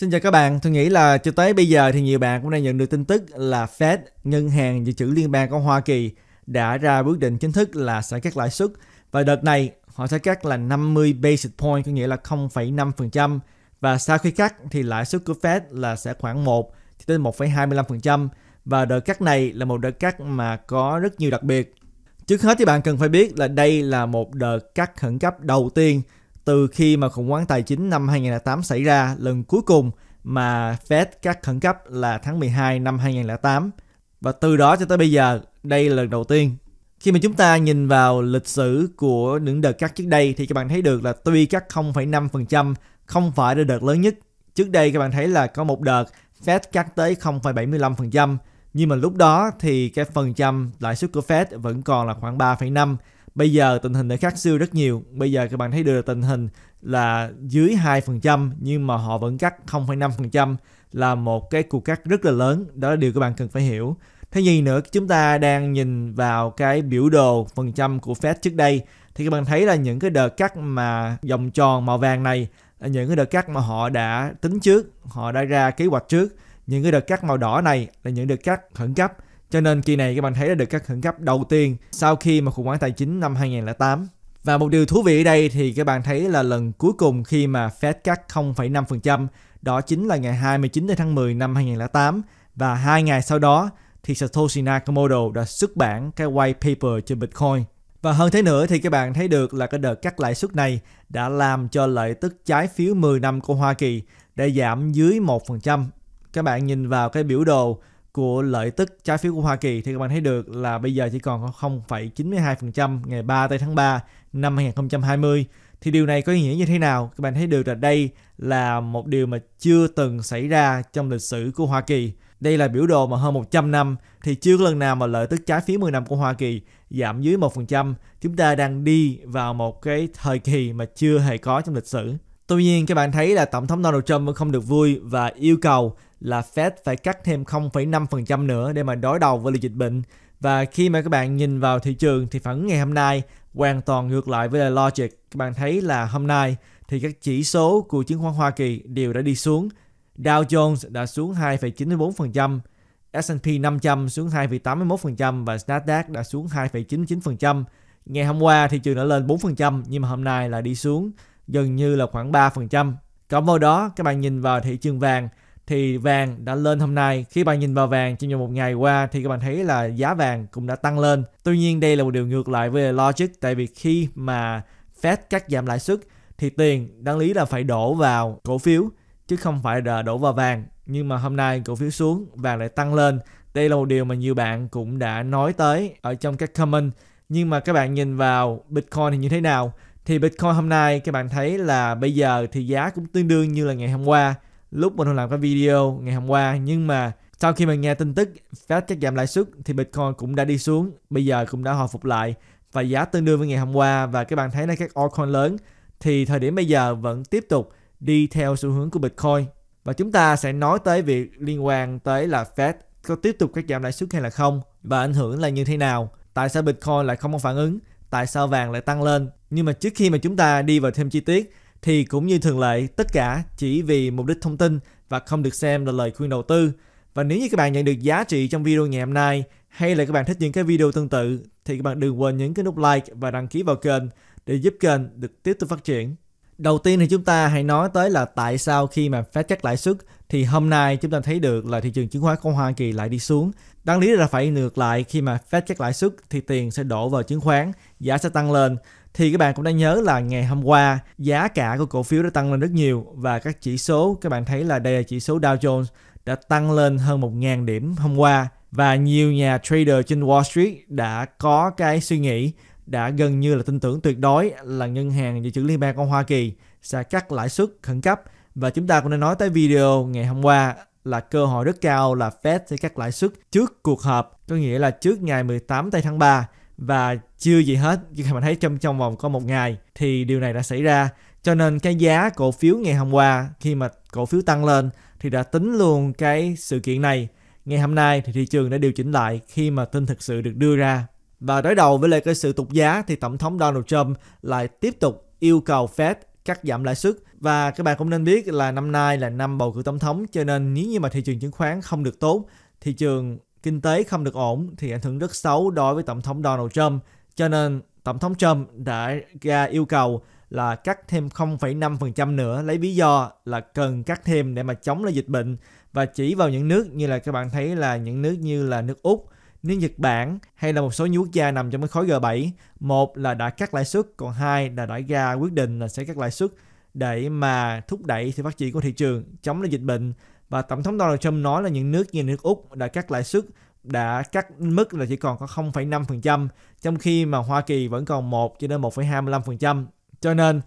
Xin chào các bạn, tôi nghĩ là cho tới bây giờ thì nhiều bạn cũng đang nhận được tin tức là Fed, Ngân hàng Dự trữ Liên bang của Hoa Kỳ đã ra quyết định chính thức là sẽ cắt lãi suất và đợt này họ sẽ cắt là 50 basis point có nghĩa là 0,5% và sau khi cắt thì lãi suất của Fed là sẽ khoảng 1 cho tới 1,25% và đợt cắt này là một đợt cắt mà có rất nhiều đặc biệt. Trước hết thì bạn cần phải biết là đây là một đợt cắt khẩn cấp đầu tiên từ khi mà khủng hoảng tài chính năm 2008 xảy ra lần cuối cùng mà Fed cắt khẩn cấp là tháng 12 năm 2008. Và từ đó cho tới bây giờ, đây là lần đầu tiên. Khi mà chúng ta nhìn vào lịch sử của những đợt cắt trước đây thì các bạn thấy được là tuy cắt 0,5% không phải là đợt lớn nhất. Trước đây các bạn thấy là có một đợt Fed cắt tới 0,75%, nhưng mà lúc đó thì cái phần trăm lãi suất của Fed vẫn còn là khoảng 3,5 bây giờ tình hình đã khác xưa rất nhiều bây giờ các bạn thấy được tình hình là dưới 2% nhưng mà họ vẫn cắt 0,5% là một cái cuộc cắt rất là lớn đó là điều các bạn cần phải hiểu thế gì nữa chúng ta đang nhìn vào cái biểu đồ phần trăm của Fed trước đây thì các bạn thấy là những cái đợt cắt mà vòng tròn màu vàng này là những cái đợt cắt mà họ đã tính trước họ đã ra kế hoạch trước những cái đợt cắt màu đỏ này là những đợt cắt khẩn cấp cho nên kỳ này các bạn thấy đã được cắt khẩn cấp đầu tiên sau khi mà khủng hoảng tài chính năm 2008. Và một điều thú vị ở đây thì các bạn thấy là lần cuối cùng khi mà Fed cắt 0,5% đó chính là ngày 29 tháng 10 năm 2008 và hai ngày sau đó thì Satoshi Nakamoto đã xuất bản cái white paper trên Bitcoin. Và hơn thế nữa thì các bạn thấy được là cái đợt cắt lãi suất này đã làm cho lợi tức trái phiếu 10 năm của Hoa Kỳ đã giảm dưới 1%. Các bạn nhìn vào cái biểu đồ của lợi tức trái phiếu của Hoa Kỳ thì các bạn thấy được là bây giờ chỉ còn 0,92% ngày 3 tây tháng 3 năm 2020. Thì điều này có ý nghĩa như thế nào? Các bạn thấy được là đây là một điều mà chưa từng xảy ra trong lịch sử của Hoa Kỳ. Đây là biểu đồ mà hơn 100 năm thì chưa có lần nào mà lợi tức trái phiếu 10 năm của Hoa Kỳ giảm dưới 1%. Chúng ta đang đi vào một cái thời kỳ mà chưa hề có trong lịch sử. Tuy nhiên các bạn thấy là Tổng thống Donald Trump vẫn không được vui và yêu cầu là Fed phải cắt thêm 0,5% nữa để mà đối đầu với dịch bệnh. Và khi mà các bạn nhìn vào thị trường thì phản ứng ngày hôm nay hoàn toàn ngược lại với là logic. Các bạn thấy là hôm nay thì các chỉ số của chứng khoán Hoa Kỳ đều đã đi xuống. Dow Jones đã xuống 2,94%, S&P 500 xuống 2,81% và Nasdaq đã xuống 2,99%. Ngày hôm qua thị trường đã lên 4% nhưng mà hôm nay là đi xuống gần như là khoảng 3%. Cộng vào đó, các bạn nhìn vào thị trường vàng thì vàng đã lên hôm nay. Khi bạn nhìn vào vàng trong vòng một ngày qua thì các bạn thấy là giá vàng cũng đã tăng lên. Tuy nhiên đây là một điều ngược lại với logic tại vì khi mà Fed cắt giảm lãi suất thì tiền đáng lý là phải đổ vào cổ phiếu chứ không phải là đổ vào vàng. Nhưng mà hôm nay cổ phiếu xuống, vàng lại tăng lên. Đây là một điều mà nhiều bạn cũng đã nói tới ở trong các comment. Nhưng mà các bạn nhìn vào Bitcoin thì như thế nào? thì Bitcoin hôm nay các bạn thấy là bây giờ thì giá cũng tương đương như là ngày hôm qua lúc mình làm cái video ngày hôm qua nhưng mà sau khi mình nghe tin tức Fed cắt giảm lãi suất thì Bitcoin cũng đã đi xuống bây giờ cũng đã hồi phục lại và giá tương đương với ngày hôm qua và các bạn thấy là các altcoin lớn thì thời điểm bây giờ vẫn tiếp tục đi theo xu hướng của Bitcoin và chúng ta sẽ nói tới việc liên quan tới là Fed có tiếp tục cắt giảm lãi suất hay là không và ảnh hưởng là như thế nào tại sao Bitcoin lại không có phản ứng tại sao vàng lại tăng lên. Nhưng mà trước khi mà chúng ta đi vào thêm chi tiết thì cũng như thường lệ tất cả chỉ vì mục đích thông tin và không được xem là lời khuyên đầu tư. Và nếu như các bạn nhận được giá trị trong video ngày hôm nay hay là các bạn thích những cái video tương tự thì các bạn đừng quên nhấn cái nút like và đăng ký vào kênh để giúp kênh được tiếp tục phát triển. Đầu tiên thì chúng ta hãy nói tới là tại sao khi mà Fed cắt lãi suất thì hôm nay chúng ta thấy được là thị trường chứng khoán của Hoa Kỳ lại đi xuống. Đáng lý là phải ngược lại khi mà Fed cắt lãi suất thì tiền sẽ đổ vào chứng khoán, giá sẽ tăng lên. Thì các bạn cũng đã nhớ là ngày hôm qua giá cả của cổ phiếu đã tăng lên rất nhiều và các chỉ số các bạn thấy là đây là chỉ số Dow Jones đã tăng lên hơn 1.000 điểm hôm qua và nhiều nhà trader trên Wall Street đã có cái suy nghĩ đã gần như là tin tưởng tuyệt đối là ngân hàng dự trữ liên bang của Hoa Kỳ sẽ cắt lãi suất khẩn cấp và chúng ta cũng đã nói tới video ngày hôm qua là cơ hội rất cao là Fed sẽ cắt lãi suất trước cuộc họp, có nghĩa là trước ngày 18 tây tháng 3 và chưa gì hết, nhưng mà thấy trong trong vòng có một ngày thì điều này đã xảy ra. Cho nên cái giá cổ phiếu ngày hôm qua khi mà cổ phiếu tăng lên thì đã tính luôn cái sự kiện này. Ngày hôm nay thì thị trường đã điều chỉnh lại khi mà tin thực sự được đưa ra và đối đầu với lời cái sự tục giá thì Tổng thống Donald Trump lại tiếp tục yêu cầu Fed cắt giảm lãi suất và các bạn cũng nên biết là năm nay là năm bầu cử tổng thống cho nên nếu như mà thị trường chứng khoán không được tốt, thị trường kinh tế không được ổn thì ảnh hưởng rất xấu đối với tổng thống Donald Trump. Cho nên tổng thống Trump đã ra yêu cầu là cắt thêm 0,5% nữa lấy lý do là cần cắt thêm để mà chống lại dịch bệnh và chỉ vào những nước như là các bạn thấy là những nước như là nước Úc, nếu Nhật Bản hay là một số những quốc gia nằm trong cái khối G7, một là đã cắt lãi suất, còn hai là đã ra quyết định là sẽ cắt lãi suất để mà thúc đẩy sự phát triển của thị trường, chống lại dịch bệnh. Và Tổng thống Donald Trump nói là những nước như nước Úc đã cắt lãi suất đã cắt mức là chỉ còn có 0,5% trong khi mà Hoa Kỳ vẫn còn 1 cho đến 1,25%. Cho nên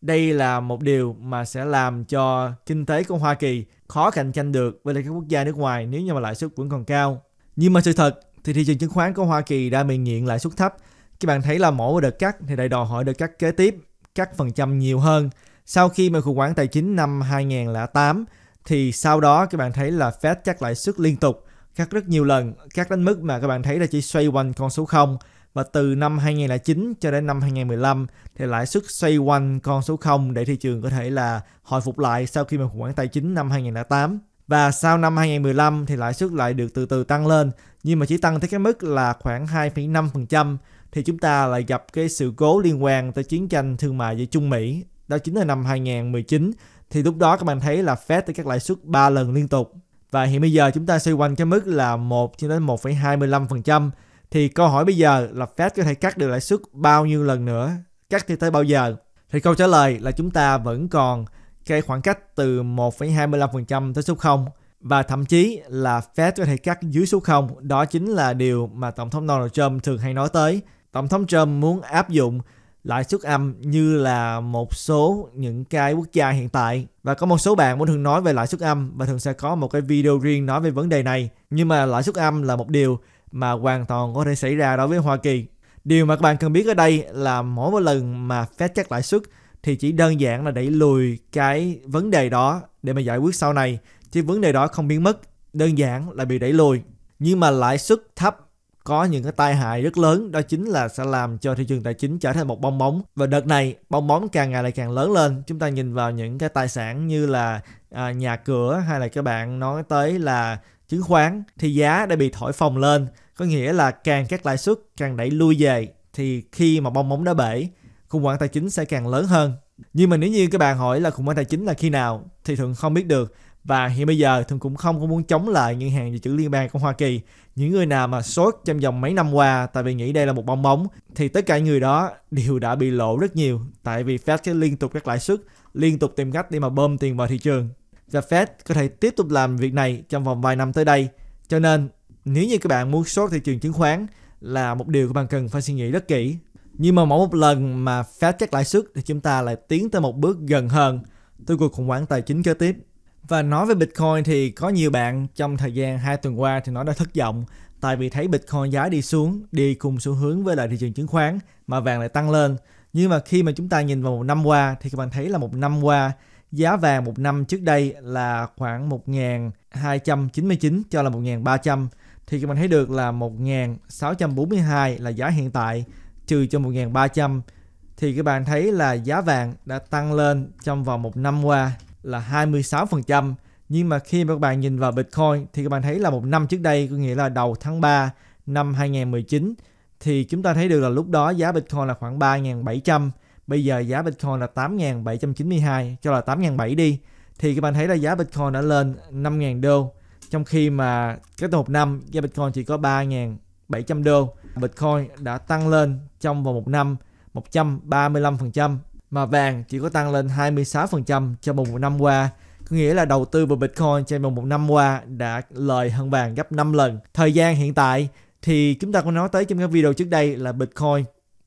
đây là một điều mà sẽ làm cho kinh tế của Hoa Kỳ khó cạnh tranh được với lại các quốc gia nước ngoài nếu như mà lãi suất vẫn còn cao. Nhưng mà sự thật thì thị trường chứng khoán của Hoa Kỳ đã bị nghiện lãi suất thấp. Các bạn thấy là mỗi đợt cắt thì lại đòi hỏi đợt cắt kế tiếp cắt phần trăm nhiều hơn. Sau khi mà khủng hoảng tài chính năm 2008 thì sau đó các bạn thấy là Fed cắt lãi suất liên tục, cắt rất nhiều lần, cắt đến mức mà các bạn thấy là chỉ xoay quanh con số 0 và từ năm 2009 cho đến năm 2015 thì lãi suất xoay quanh con số 0 để thị trường có thể là hồi phục lại sau khi mà khủng hoảng tài chính năm 2008 và sau năm 2015 thì lãi suất lại được từ từ tăng lên nhưng mà chỉ tăng tới cái mức là khoảng 2,5% thì chúng ta lại gặp cái sự cố liên quan tới chiến tranh thương mại giữa Trung Mỹ đó chính là năm 2019 thì lúc đó các bạn thấy là Fed tới các lãi suất 3 lần liên tục và hiện bây giờ chúng ta xoay quanh cái mức là 1 cho đến 1,25% thì câu hỏi bây giờ là Fed có thể cắt được lãi suất bao nhiêu lần nữa cắt thì tới bao giờ thì câu trả lời là chúng ta vẫn còn cái khoảng cách từ 1,25% tới số 0 và thậm chí là Fed có thể cắt dưới số 0. Đó chính là điều mà Tổng thống Donald Trump thường hay nói tới. Tổng thống Trump muốn áp dụng lãi suất âm như là một số những cái quốc gia hiện tại và có một số bạn muốn thường nói về lãi suất âm và thường sẽ có một cái video riêng nói về vấn đề này nhưng mà lãi suất âm là một điều mà hoàn toàn có thể xảy ra đối với Hoa Kỳ điều mà các bạn cần biết ở đây là mỗi một lần mà Fed cắt lãi suất thì chỉ đơn giản là đẩy lùi cái vấn đề đó để mà giải quyết sau này chứ vấn đề đó không biến mất đơn giản là bị đẩy lùi nhưng mà lãi suất thấp có những cái tai hại rất lớn đó chính là sẽ làm cho thị trường tài chính trở thành một bong bóng và đợt này bong bóng càng ngày lại càng lớn lên chúng ta nhìn vào những cái tài sản như là à, nhà cửa hay là các bạn nói tới là chứng khoán thì giá đã bị thổi phồng lên có nghĩa là càng các lãi suất càng đẩy lui về thì khi mà bong bóng đã bể khủng hoảng tài chính sẽ càng lớn hơn. Nhưng mà nếu như các bạn hỏi là khủng hoảng tài chính là khi nào thì thường không biết được và hiện bây giờ thường cũng không có muốn chống lại ngân hàng dự trữ liên bang của Hoa Kỳ. Những người nào mà sốt trong vòng mấy năm qua tại vì nghĩ đây là một bong bóng thì tất cả người đó đều đã bị lộ rất nhiều tại vì Fed sẽ liên tục các lãi suất, liên tục tìm cách để mà bơm tiền vào thị trường. Và Fed có thể tiếp tục làm việc này trong vòng vài năm tới đây. Cho nên nếu như các bạn muốn sốt thị trường chứng khoán là một điều các bạn cần phải suy nghĩ rất kỹ nhưng mà mỗi một lần mà phép chắc lãi suất thì chúng ta lại tiến tới một bước gần hơn tới cuộc khủng hoảng tài chính kế tiếp. Và nói về Bitcoin thì có nhiều bạn trong thời gian 2 tuần qua thì nó đã thất vọng tại vì thấy Bitcoin giá đi xuống, đi cùng xu hướng với lại thị trường chứng khoán mà vàng lại tăng lên. Nhưng mà khi mà chúng ta nhìn vào một năm qua thì các bạn thấy là một năm qua giá vàng một năm trước đây là khoảng 1.299 cho là 1.300 thì các bạn thấy được là 1.642 là giá hiện tại trừ cho 1.300 thì các bạn thấy là giá vàng đã tăng lên trong vòng một năm qua là 26%. Nhưng mà khi mà các bạn nhìn vào Bitcoin thì các bạn thấy là một năm trước đây có nghĩa là đầu tháng 3 năm 2019 thì chúng ta thấy được là lúc đó giá Bitcoin là khoảng 3.700 bây giờ giá Bitcoin là 8.792 cho là 8.700 đi thì các bạn thấy là giá Bitcoin đã lên 5.000 đô trong khi mà cái một năm giá Bitcoin chỉ có 3.700 đô Bitcoin đã tăng lên trong vòng một năm 135%, mà vàng chỉ có tăng lên 26% trong vòng một năm qua. Có nghĩa là đầu tư vào Bitcoin trong vòng một năm qua đã lời hơn vàng gấp 5 lần. Thời gian hiện tại thì chúng ta có nói tới trong các video trước đây là Bitcoin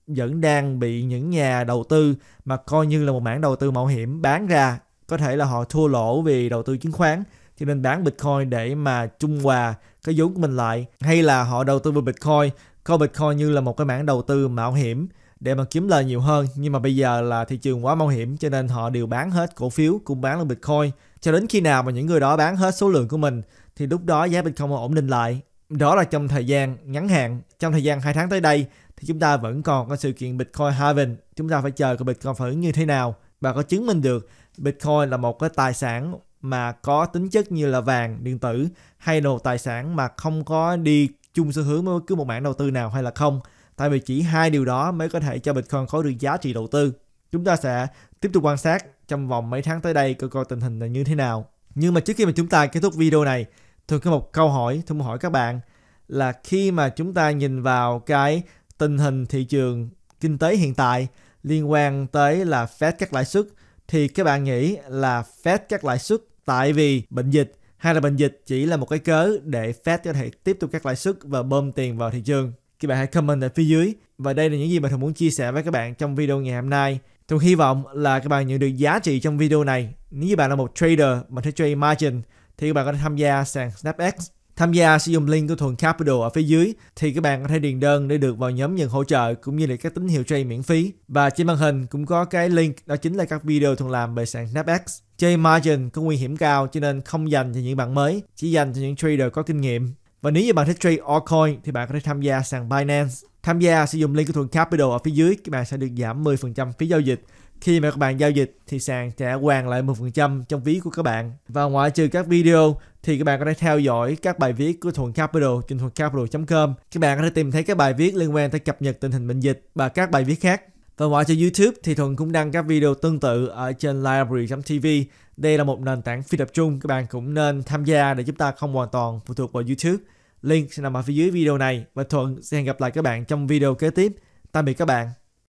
vẫn đang bị những nhà đầu tư mà coi như là một mảng đầu tư mạo hiểm bán ra có thể là họ thua lỗ vì đầu tư chứng khoán cho nên bán Bitcoin để mà trung hòa cái vốn của mình lại hay là họ đầu tư vào Bitcoin coi Bitcoin như là một cái mảng đầu tư mạo hiểm để mà kiếm lời nhiều hơn nhưng mà bây giờ là thị trường quá mạo hiểm cho nên họ đều bán hết cổ phiếu cũng bán luôn Bitcoin cho đến khi nào mà những người đó bán hết số lượng của mình thì lúc đó giá Bitcoin ổn định lại đó là trong thời gian ngắn hạn trong thời gian hai tháng tới đây thì chúng ta vẫn còn có sự kiện Bitcoin halving chúng ta phải chờ cái Bitcoin phản ứng như thế nào và có chứng minh được Bitcoin là một cái tài sản mà có tính chất như là vàng điện tử hay đồ tài sản mà không có đi chung xu hướng với cứ một mảng đầu tư nào hay là không tại vì chỉ hai điều đó mới có thể cho Bitcoin có được giá trị đầu tư. Chúng ta sẽ tiếp tục quan sát trong vòng mấy tháng tới đây coi coi tình hình là như thế nào. Nhưng mà trước khi mà chúng ta kết thúc video này, tôi có một câu hỏi, tôi muốn hỏi các bạn là khi mà chúng ta nhìn vào cái tình hình thị trường kinh tế hiện tại liên quan tới là Fed cắt lãi suất thì các bạn nghĩ là Fed cắt lãi suất tại vì bệnh dịch hay là bệnh dịch chỉ là một cái cớ để Fed có thể tiếp tục các lãi suất và bơm tiền vào thị trường. Các bạn hãy comment ở phía dưới và đây là những gì mà thường muốn chia sẻ với các bạn trong video ngày hôm nay. Tôi hy vọng là các bạn nhận được giá trị trong video này. Nếu như bạn là một trader mà thích trade margin thì các bạn có thể tham gia sàn SnapX. Tham gia sử dụng link của Thuần Capital ở phía dưới thì các bạn có thể điền đơn để được vào nhóm nhận hỗ trợ cũng như là các tín hiệu trade miễn phí. Và trên màn hình cũng có cái link đó chính là các video Thuần làm về sàn SnapX. Chơi margin có nguy hiểm cao cho nên không dành cho những bạn mới, chỉ dành cho những trader có kinh nghiệm. Và nếu như bạn thích trade altcoin thì bạn có thể tham gia sàn Binance. Tham gia sử dụng link của Thuận Capital ở phía dưới, các bạn sẽ được giảm 10% phí giao dịch. Khi mà các bạn giao dịch thì sàn sẽ hoàn lại 10% trong ví của các bạn. Và ngoại trừ các video thì các bạn có thể theo dõi các bài viết của Thuận Capital trên thuậncapital.com. Các bạn có thể tìm thấy các bài viết liên quan tới cập nhật tình hình bệnh dịch và các bài viết khác và ngoài cho YouTube thì Thuận cũng đăng các video tương tự ở trên library.tv. Đây là một nền tảng phi tập trung, các bạn cũng nên tham gia để chúng ta không hoàn toàn phụ thuộc vào YouTube. Link sẽ nằm ở phía dưới video này và Thuận sẽ hẹn gặp lại các bạn trong video kế tiếp. Tạm biệt các bạn.